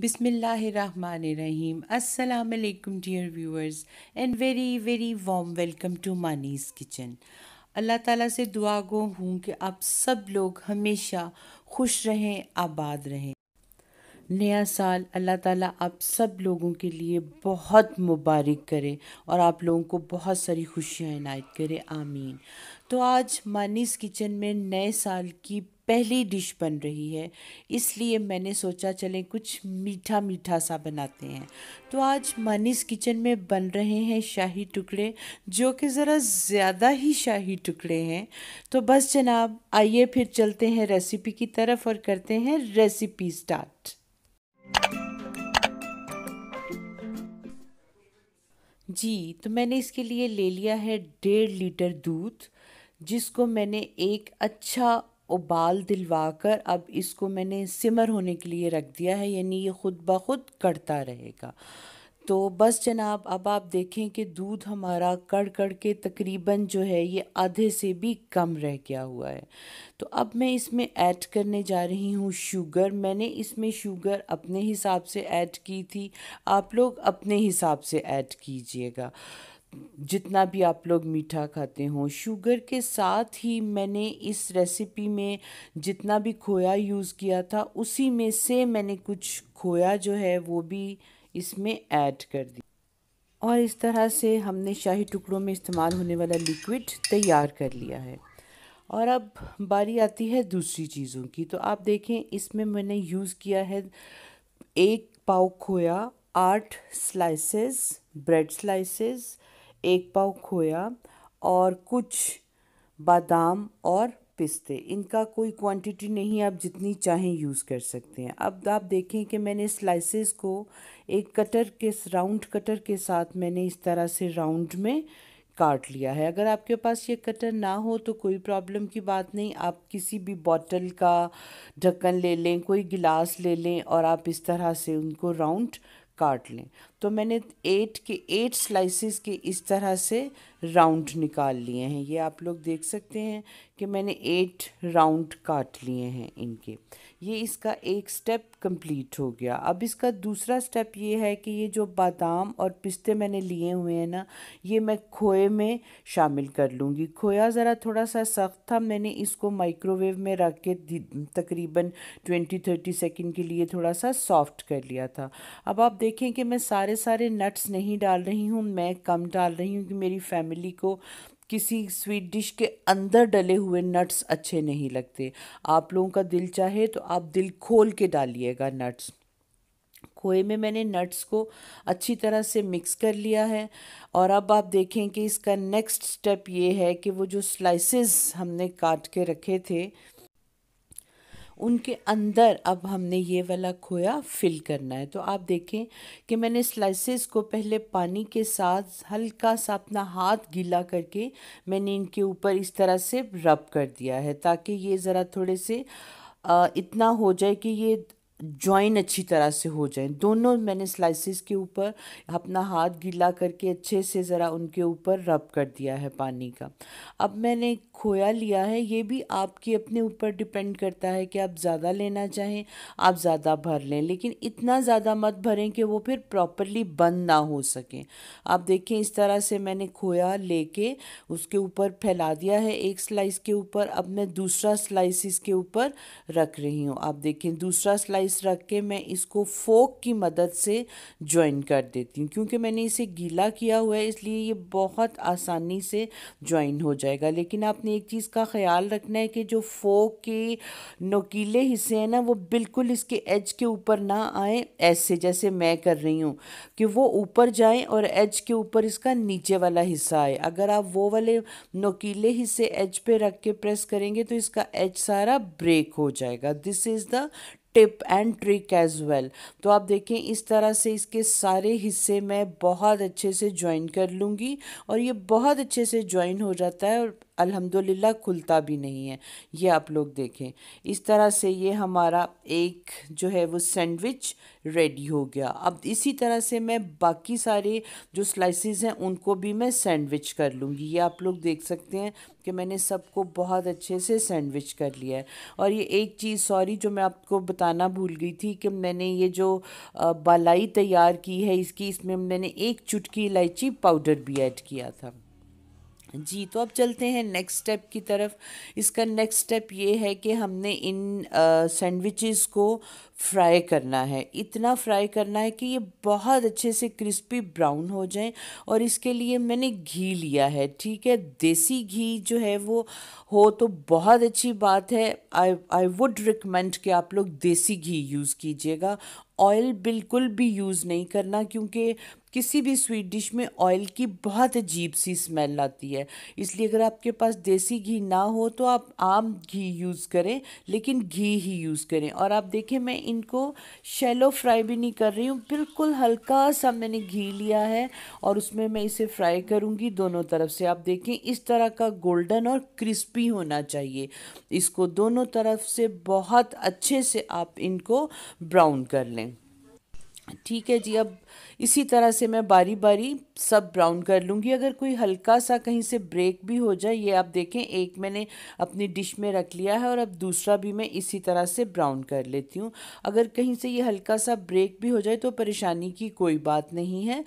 बिसमीम Assalamu dear viewers and very very warm welcome to to kitchen अल्लाह ताला से दुआ गो हूँ कि आप सब लोग हमेशा खुश रहें आबाद रहें नया साल अल्लाह ताला आप सब लोगों के लिए बहुत मुबारक करे और आप लोगों को बहुत सारी खुशियाँ इनायत करे आमीन तो आज मानीस किचन में नए साल की पहली डिश बन रही है इसलिए मैंने सोचा चलें कुछ मीठा मीठा सा बनाते हैं तो आज मानिस किचन में बन रहे हैं शाही टुकड़े जो कि ज़रा ज़्यादा ही शाही टुकड़े हैं तो बस जनाब आइए फिर चलते हैं रेसिपी की तरफ और करते हैं रेसिपी स्टार्ट जी तो मैंने इसके लिए ले लिया है डेढ़ लीटर दूध जिसको मैंने एक अच्छा उबाल दिलवाकर अब इसको मैंने सिमर होने के लिए रख दिया है यानी ये खुद ब खुद कड़ता रहेगा तो बस जनाब अब आप देखें कि दूध हमारा कड़ कड़ के तकरीबन जो है ये आधे से भी कम रह गया हुआ है तो अब मैं इसमें ऐड करने जा रही हूँ शुगर मैंने इसमें शुगर अपने हिसाब से ऐड की थी आप लोग अपने हिसाब से ऐड कीजिएगा जितना भी आप लोग मीठा खाते हो शुगर के साथ ही मैंने इस रेसिपी में जितना भी खोया यूज़ किया था उसी में से मैंने कुछ खोया जो है वो भी इसमें ऐड कर दी और इस तरह से हमने शाही टुकड़ों में इस्तेमाल होने वाला लिक्विड तैयार कर लिया है और अब बारी आती है दूसरी चीज़ों की तो आप देखें इसमें मैंने यूज़ किया है एक पाव खोया आठ स्लाइसेस ब्रेड स्लाइसेस एक पाव खोया और कुछ बादाम और पिस्ते इनका कोई क्वांटिटी नहीं आप जितनी चाहें यूज़ कर सकते हैं अब आप देखें कि मैंने स्लाइसेस को एक कटर के राउंड कटर के साथ मैंने इस तरह से राउंड में काट लिया है अगर आपके पास ये कटर ना हो तो कोई प्रॉब्लम की बात नहीं आप किसी भी बॉटल का ढक्कन ले लें कोई गिलास ले लें और आप इस तरह से उनको राउंड काट लें तो मैंने एट के एट स्लाइसेस के इस तरह से राउंड निकाल लिए हैं ये आप लोग देख सकते हैं कि मैंने एट राउंड काट लिए हैं इनके ये इसका एक स्टेप कंप्लीट हो गया अब इसका दूसरा स्टेप ये है कि ये जो बादाम और पिस्ते मैंने लिए हुए हैं ना ये मैं खोए में शामिल कर लूँगी खोया ज़रा थोड़ा सा सख्त था मैंने इसको माइक्रोवेव में रख के तकरीबन ट्वेंटी थर्टी सेकेंड के लिए थोड़ा सा सॉफ्ट कर लिया था अब आप देखें कि मैं सारे सारे सारे नट्स नहीं डाल रही हूँ मैं कम डाल रही हूँ कि मेरी फैमिली को किसी स्वीट डिश के अंदर डले हुए नट्स अच्छे नहीं लगते आप लोगों का दिल चाहे तो आप दिल खोल के डालिएगा नट्स खोए में मैंने नट्स को अच्छी तरह से मिक्स कर लिया है और अब आप देखें कि इसका नेक्स्ट स्टेप ये है कि वो जो स्लाइसेस हमने काट के रखे थे उनके अंदर अब हमने ये वाला खोया फिल करना है तो आप देखें कि मैंने स्लाइसेस को पहले पानी के साथ हल्का सा अपना हाथ गीला करके मैंने इनके ऊपर इस तरह से रब कर दिया है ताकि ये ज़रा थोड़े से इतना हो जाए कि ये ज्वाइन अच्छी तरह से हो जाए दोनों मैंने स्लाइसेस के ऊपर अपना हाथ गीला करके अच्छे से ज़रा उनके ऊपर रब कर दिया है पानी का अब मैंने खोया लिया है ये भी आपके अपने ऊपर डिपेंड करता है कि आप ज़्यादा लेना चाहें आप ज़्यादा भर लें लेकिन इतना ज़्यादा मत भरें कि वो फिर प्रॉपरली बंद ना हो सकें आप देखें इस तरह से मैंने खोया लेके उसके ऊपर फैला दिया है एक स्लाइस के ऊपर अब मैं दूसरा स्लाइसिस के ऊपर रख रही हूँ आप देखें दूसरा स्लाइस पीस रख के मैं इसको फोक की मदद से ज्वाइन कर देती हूँ क्योंकि मैंने इसे गीला किया हुआ है इसलिए ये बहुत आसानी से ज्वाइन हो जाएगा लेकिन आपने एक चीज़ का ख्याल रखना है कि जो फोक के नोकीले हिस्से हैं ना वो बिल्कुल इसके एज के ऊपर ना आए ऐसे जैसे मैं कर रही हूँ कि वो ऊपर जाए और एज के ऊपर इसका नीचे वाला हिस्सा आए अगर आप वो वाले नोकीले हिस्से एज पे रख के प्रेस करेंगे तो इसका एज सारा ब्रेक हो जाएगा this is the tip and trick as well तो आप देखें इस तरह से इसके सारे हिस्से मैं बहुत अच्छे से ज्वाइन कर लूँगी और ये बहुत अच्छे से ज्वाइन हो जाता है और अल्हम्दुलिल्लाह खुलता भी नहीं है ये आप लोग देखें इस तरह से ये हमारा एक जो है वो सैंडविच रेडी हो गया अब इसी तरह से मैं बाकी सारे जो स्लाइसेस हैं उनको भी मैं सैंडविच कर लूँगी ये आप लोग देख सकते हैं कि मैंने सबको बहुत अच्छे से सैंडविच कर लिया है और ये एक चीज़ सॉरी जो मैं आपको बताना भूल गई थी कि मैंने ये जो बालाई तैयार की है इसकी इसमें मैंने एक चुटकी इलायची पाउडर भी ऐड किया था जी तो अब चलते हैं नेक्स्ट स्टेप की तरफ इसका नेक्स्ट स्टेप ये है कि हमने इन सैंडविचेस को फ्राई करना है इतना फ्राई करना है कि ये बहुत अच्छे से क्रिस्पी ब्राउन हो जाए और इसके लिए मैंने घी लिया है ठीक है देसी घी जो है वो हो तो बहुत अच्छी बात है आई आई वुड रिकमेंड कि आप लोग देसी घी यूज़ कीजिएगा ऑयल बिल्कुल भी यूज़ नहीं करना क्योंकि किसी भी स्वीट डिश में ऑयल की बहुत अजीब सी स्मेल आती है इसलिए अगर आपके पास देसी घी ना हो तो आप आम घी यूज़ करें लेकिन घी ही यूज़ करें और आप देखें मैं इनको शैलो फ्राई भी नहीं कर रही हूँ बिल्कुल हल्का सा मैंने घी लिया है और उसमें मैं इसे फ्राई करूँगी दोनों तरफ से आप देखें इस तरह का गोल्डन और क्रिस्पी होना चाहिए इसको दोनों तरफ से बहुत अच्छे से आप इनको ब्राउन कर लें ठीक है जी अब इसी तरह से मैं बारी बारी सब ब्राउन कर लूँगी अगर कोई हल्का सा कहीं से ब्रेक भी हो जाए ये आप देखें एक मैंने अपनी डिश में रख लिया है और अब दूसरा भी मैं इसी तरह से ब्राउन कर लेती हूँ अगर कहीं से ये हल्का सा ब्रेक भी हो जाए तो परेशानी की कोई बात नहीं है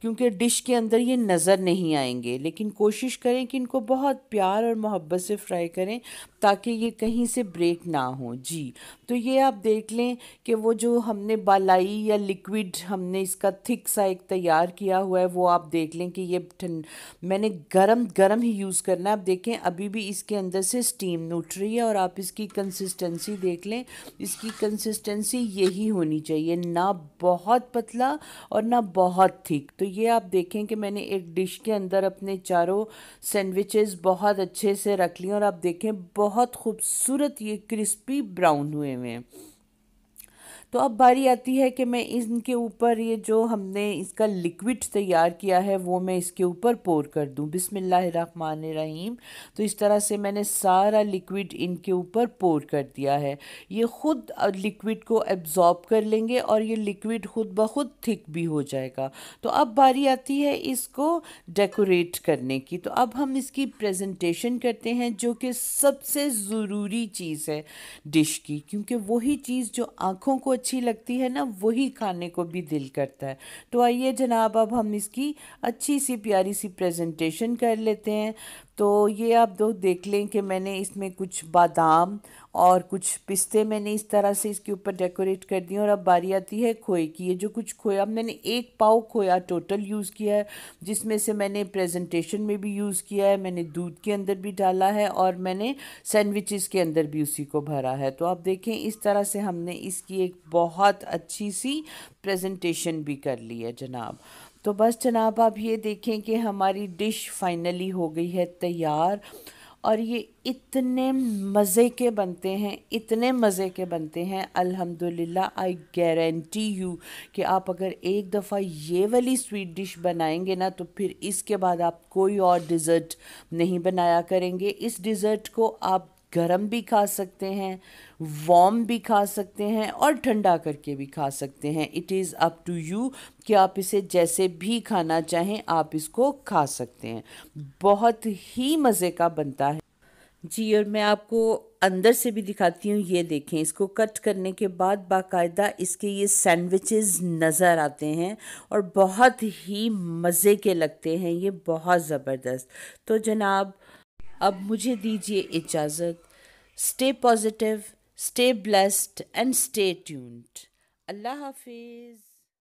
क्योंकि डिश के अंदर ये नज़र नहीं आएंगे लेकिन कोशिश करें कि इनको बहुत प्यार और मोहब्बत से फ्राई करें ताकि ये कहीं से ब्रेक ना हो जी तो ये आप देख लें कि वो जो हमने बालाई या लिक्विड हमने इसका थिक सा एक तैयार किया हुआ है वो आप देख लें कि ये ठंड मैंने गरम गरम ही यूज़ करना है आप देखें अभी भी इसके अंदर से स्टीम उठ रही है और आप इसकी कंसिस्टेंसी देख लें इसकी कंसिस्टेंसी यही होनी चाहिए ना बहुत पतला और ना बहुत थिक तो ये आप देखें कि मैंने एक डिश के अंदर अपने चारों सैंडविचेस बहुत अच्छे से रख लिए और आप देखें बहुत खूबसूरत ये क्रिस्पी ब्राउन हुए हुए हैं तो अब बारी आती है कि मैं इनके ऊपर ये जो हमने इसका लिक्विड तैयार किया है वो मैं इसके ऊपर पोर कर दूँ बिसमीम तो इस तरह से मैंने सारा लिक्विड इनके ऊपर पोर कर दिया है ये ख़ुद लिक्विड को एब्ज़ॉर्ब कर लेंगे और ये लिक्विड ख़ुद ब खुद थिक भी हो जाएगा तो अब बारी आती है इसको डेकोरेट करने की तो अब हम इसकी प्रेजेंटेशन करते हैं जो कि सबसे ज़रूरी चीज़ है डिश की क्योंकि वही चीज़ जो आँखों को अच्छी लगती है ना वही खाने को भी दिल करता है तो आइए जनाब अब हम इसकी अच्छी सी प्यारी सी प्रेजेंटेशन कर लेते हैं तो ये आप दो देख लें कि मैंने इसमें कुछ बादाम और कुछ पिस्ते मैंने इस तरह से इसके ऊपर डेकोरेट कर दिए और अब बारी आती है खोए की ये जो कुछ खोया अब मैंने एक पाव खोया टोटल यूज़ किया है जिसमें से मैंने प्रेजेंटेशन में भी यूज़ किया है मैंने दूध के अंदर भी डाला है और मैंने सैंडविचेस के अंदर भी उसी को भरा है तो आप देखें इस तरह से हमने इसकी एक बहुत अच्छी सी प्रेजेंटेशन भी कर ली है जनाब तो बस जनाब आप ये देखें कि हमारी डिश फाइनली हो गई है तैयार और ये इतने मज़े के बनते हैं इतने मज़े के बनते हैं अल्हम्दुलिल्लाह आई गारंटी यू कि आप अगर एक दफ़ा ये वाली स्वीट डिश बनाएंगे ना तो फिर इसके बाद आप कोई और डिज़र्ट नहीं बनाया करेंगे इस डिज़र्ट को आप गर्म भी खा सकते हैं वॉम भी खा सकते हैं और ठंडा करके भी खा सकते हैं it is up to you कि आप इसे जैसे भी खाना चाहें आप इसको खा सकते हैं बहुत ही मज़े का बनता है जी और मैं आपको अंदर से भी दिखाती हूँ ये देखें इसको कट करने के बाद बाकायदा इसके ये सैंडविचेस नज़र आते हैं और बहुत ही मज़े के लगते हैं ये बहुत ज़बरदस्त तो जनाब अब मुझे दीजिए इजाज़त Stay positive, stay blessed, and stay tuned. Allah Hafiz.